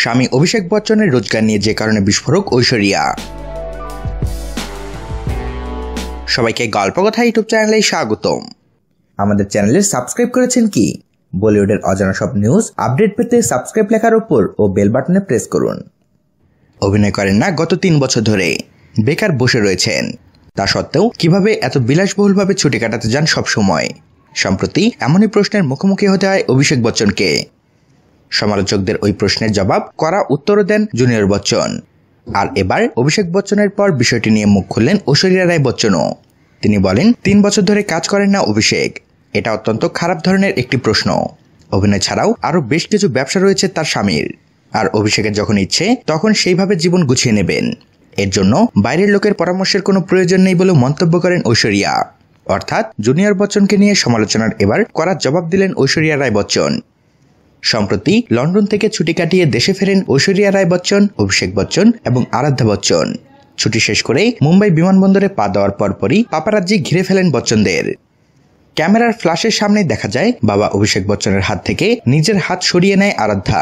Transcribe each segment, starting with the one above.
স্বামী অভিষেক বচ্চনের রোজগার নিয়ে যে কারণে বিস্ফোরক ঐশ্বরিয়া সবাইকে গল্প কথা ইউটিউব চ্যানেলে স্বাগতম আমাদের চ্যানেলে সাবস্ক্রাইব করেছেন কি বলিউডের অজানা সব নিউজ আপডেট পেতে সাবস্ক্রাইব লেখার উপর ও বেল বাটনে প্রেস করুন অভিনয় করেন না গত তিন বছর ধরে বেকার বসে রয়েছেন তা সত্ত্বেও কিভাবে এত বিলাসবহুলভাবে ছুটি কাটাতে যান সব সময় সম্প্রতি এমনই প্রশ্নের মুখোমুখি হতে হয় অভিষেক বচ্চনকে সমালোচকদের ওই প্রশ্নের জবাব করা উত্তর দেন জুনিয়র বচ্চন আর এবার অভিষেক বচ্চনের পর বিষয়টি নিয়ে মুখ খুললেন ঐশ্বরিয়া রায় বচ্চনও তিনি বলেন তিন বছর ধরে কাজ করেন না অভিষেক এটা অত্যন্ত খারাপ ধরনের একটি প্রশ্ন অভিনয় ছাড়াও আরও বেশ কিছু ব্যবসা রয়েছে তার স্বামীর আর অভিষেকের যখন ইচ্ছে তখন সেইভাবে জীবন গুছিয়ে নেবেন এর জন্য বাইরের লোকের পরামর্শের কোনো প্রয়োজন নেই বলেও মন্তব্য করেন ঐশ্বরিয়া অর্থাৎ জুনিয়র বচ্চনকে নিয়ে সমালোচনার এবার করার জবাব দিলেন ঐশ্বরিয়া রায় বচ্চন সম্প্রতি লন্ডন থেকে ছুটি কাটিয়ে দেশে ফেরেন ঐশ্বরিয়া রায় বচ্চন অভিষেক বচ্চন এবং আরাধ্যা বচ্চন ছুটি শেষ করে মুম্বাই বিমানবন্দরে পা দেওয়ার পরপরই পাপারাজ্জি ঘিরে ফেলেন বচ্চনদের ক্যামেরার ফ্ল্যাশের সামনে দেখা যায় বাবা অভিষেক বচ্চনের হাত থেকে নিজের হাত সরিয়ে নেয় আরাধ্যা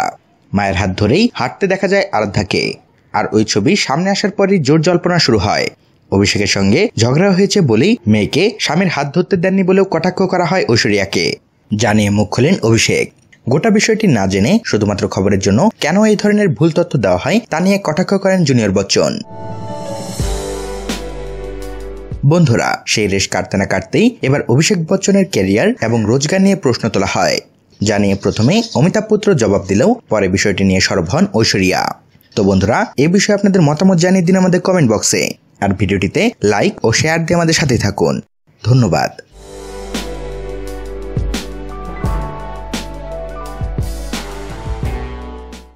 মায়ের হাত ধরেই হাঁটতে দেখা যায় আরাধ্যাকে আর ওই ছবি সামনে আসার পরই জোর জল্পনা শুরু হয় অভিষেকের সঙ্গে ঝগড়া হয়েছে বলেই মেয়েকে স্বামীর হাত ধরতে দেননি বলেও কটাক্ষ করা হয় ঐশ্বরিয়াকে জানিয়ে মুখ খোলেন অভিষেক গোটা বিষয়টি না জেনে শুধুমাত্র খবরের জন্য কেন এই ধরনের ভুল তথ্য দেওয়া হয় তা নিয়ে কটাক্ষ করেন জুনিয়র বচ্চন বন্ধুরা সেই রেশ কাটতে না কাটতেই এবার অভিষেক বচ্চনের ক্যারিয়ার এবং রোজগার নিয়ে প্রশ্ন তোলা হয় যা নিয়ে প্রথমে অমিতাভ পুত্র জবাব দিলেও পরে বিষয়টি নিয়ে সরব হন ঐশ্বরিয়া তো বন্ধুরা এ বিষয়ে আপনাদের মতামত জানিয়ে দিন আমাদের কমেন্ট বক্সে আর ভিডিওটিতে লাইক ও শেয়ার দিয়ে আমাদের সাথে থাকুন ধন্যবাদ